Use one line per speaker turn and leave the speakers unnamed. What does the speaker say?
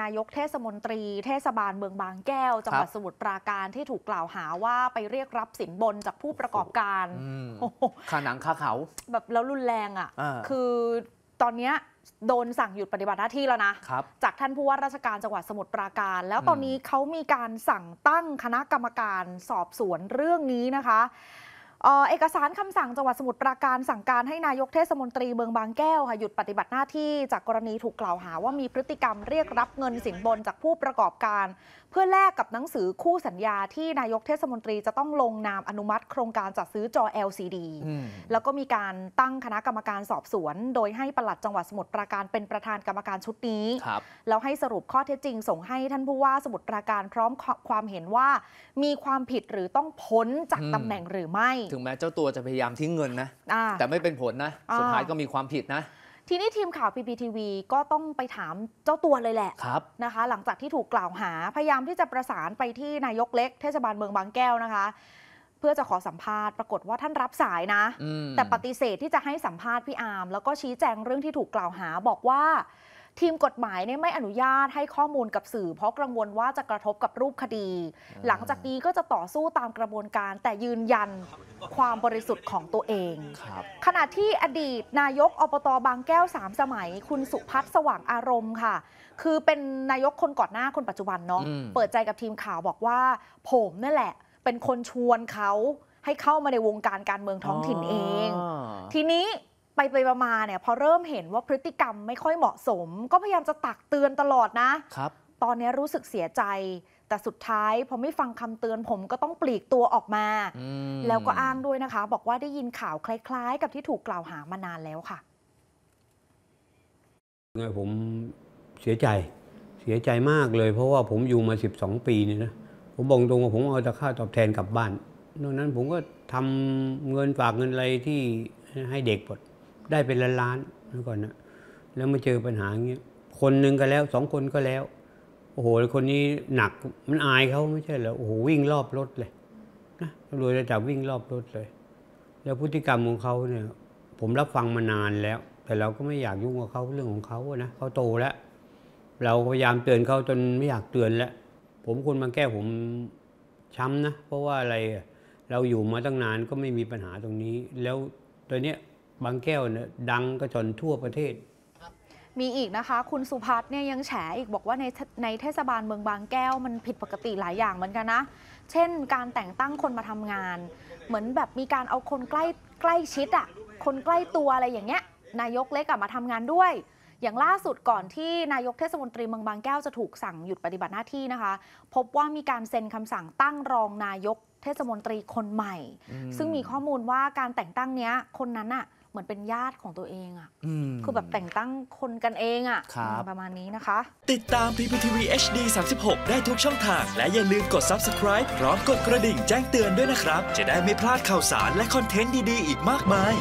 นายกเทศมนตรีเทศบาลเมืองบางแก้วจังหวัดสมุทรปราการที่ถูกกล่าวหาว่าไปเรียกรับสินบนจากผู้ประกอบการ
ข่าหนังค่าเขา
แบบแล้วรุนแรงอ่ะ คือตอนนี้โดนสั่งหยุดปฏิบัติหน้าที่แล้วนะจากท่านผู้ว่าราชการจังหวัดสมุทรปราการ แล้วตอนนี้เขามีการสั่งตั้งคณะกรรมการสอบสวนเรื่องนี้นะคะเอกสารคำสั่งจังหวัดสมุทรปราการสั่งการให้นายกเทศมนตรีเมืองบางแก้วค่ะหยุดปฏิบัติหน้าที่จากกรณีถูกกล่าวหาว่ามีพฤติกรรมเรียกรับเงินสินบนจากผู้ประกอบการ เพื่อแลกกับหนังสือคู่สัญญาที่นายกเทศมนตรีจะต้องลงนามอนุมัติโครงการจัดซื้อจอ LCD แล้วก็มีการตั้งคณะกรรมการสอบสวน โดยให้ปลัดจังหวัดสมุทรปราการเป็นประธานกรรมการชุดนี้แล้วให้สรุปข้อเท็จจริง ส่งให้ท่านผู้ว่าสมุทรปราการพร้อมความเห็นว่า มีความผิดหรือต้องพ้นจากตำแหน่งหรือไม่ถึงแม้เจ้าตัวจะพยายามทิ้งเงินนะ แต่ไม่เป็นผลนะสุดท้ายก็มีความผิดนะ ทีนี้ทีมข่าว PPTV ก็ต้องไปถามเจ้าตัวเลยแหละนะคะ หลังจากที่ถูกกล่าวหา พยายามที่จะประสานไปที่นายกเล็กเทศบาลเมืองบางแก้วนะคะ เพื่อจะขอสัมภาษณ์ปรากฏว่าท่านรับสายนะ แต่ปฏิเสธที่จะให้สัมภาษณ์พี่อาร์มแล้วก็ชี้แจงเรื่องที่ถูกกล่าวหาบอกว่าทีมกฎหมายเนี่ยไม่อนุญาตให้ข้อมูลกับสื่อ เพราะกังวลว่าจะกระทบกับรูปคดี หลังจากนี้ก็จะต่อสู้ตามกระบวนการ แต่ยืนยันความบริสุทธิ์ของตัวเอง ขณะที่อดีตนายกอบตบางแก้ว 3 สมัยคุณสุพัฒน์สว่างอารมณ์ค่ะ คือเป็นนายกคนก่อนหน้าคนปัจจุบันเนาะเปิดใจกับทีมข่าวบอกว่า ผมนั่นแหละ เป็นคนชวนเขาให้เข้ามาในวงการการเมืองท้องถิ่นเอง ทีนี้ไปไปมาเนี่ยพอเริ่มเห็นว่าพฤติกรรมไม่ค่อยเหมาะสม ก็พยายามจะตักเตือนตลอดนะครับตอนนี้รู้สึกเสียใจแต่สุดท้ายพอไม่ฟังคำเตือนผมก็ต้องปลีกตัวออกมา แล้วก็อ้างด้วยนะคะ บอกว่าได้ยินข่าวคล้ายๆ กับที่ถูกกล่าวหามานานแล้วค่ะ
ผมเสียใจเสียใจมากเลย เพราะว่าผมอยู่มา 12 ปีนี่นะผมบอกตรงว่าผมเอาแต่ค่าตอบแทนกลับบ้านนอกนั้นผมก็ทำเงินฝากเงินอะไรที่ให้เด็กหมดได้เป็นล้านล้านเมื่อก่อนนะแล้วมาเจอปัญหาเงี้ย คนหนึ่งก็แล้ว สองคนก็แล้ว โอ้โหคนนี้หนักมันอายเขาไม่ใช่เหรอ โอ้โหวิ่งรอบรถเลย นะตำรวจจะจับวิ่งรอบรถเลย แล้วพฤติกรรมของเขาเนี่ย ผมรับฟังมานานแล้ว แต่เราก็ไม่อยากยุ่งกับเขาเรื่องของเขานะเขาโตแล้ว เราพยายามเตือนเขาจนไม่อยากเตือนแล้ว ผมคนมาแก้ผมช้ำนะเพราะว่าอะไรเราอยู่มาตั้งนานก็ไม่มีปัญหาตรงนี้ แล้วตอนเนี้ยบางแก้วเนี่ยดังกระจนทั่วประเทศ
มีอีกนะคะ คุณสุพัฒน์เนี่ยยังแฉอีกบอกว่าในในเทศบาลเมืองบางแก้วมันผิดปกติหลายอย่างเหมือนกันนะ เช่นการแต่งตั้งคนมาทำงาน เหมือนแบบมีการเอาคนใกล้ใกล้ชิดอะคนใกล้ตัวอะไรอย่างเงี้ยนายกเล็กอะมาทำงานด้วย อย่างล่าสุดก่อนที่นายกเทศมนตรีเมืองบางแก้วจะถูกสั่งหยุดปฏิบัติหน้าที่นะคะพบว่ามีการเซ็นคำสั่งตั้งรองนายกเทศมนตรีคนใหม่ ซึ่งมีข้อมูลว่าการแต่งตั้งเนี้ยคนนั้นอะเหมือนเป็นญาติของตัวเองอะคือแบบแต่งตั้งคนกันเองอะประมาณนี้นะคะติดตาม PPTV HD 36 ได้ทุกช่องทางและอย่าลืมกด subscribe พร้อมกดกระดิ่งแจ้งเตือน
ด้วยนะครับจะได้ไม่พลาดข่าวสารและคอนเทนต์ดีๆอีกมากมาย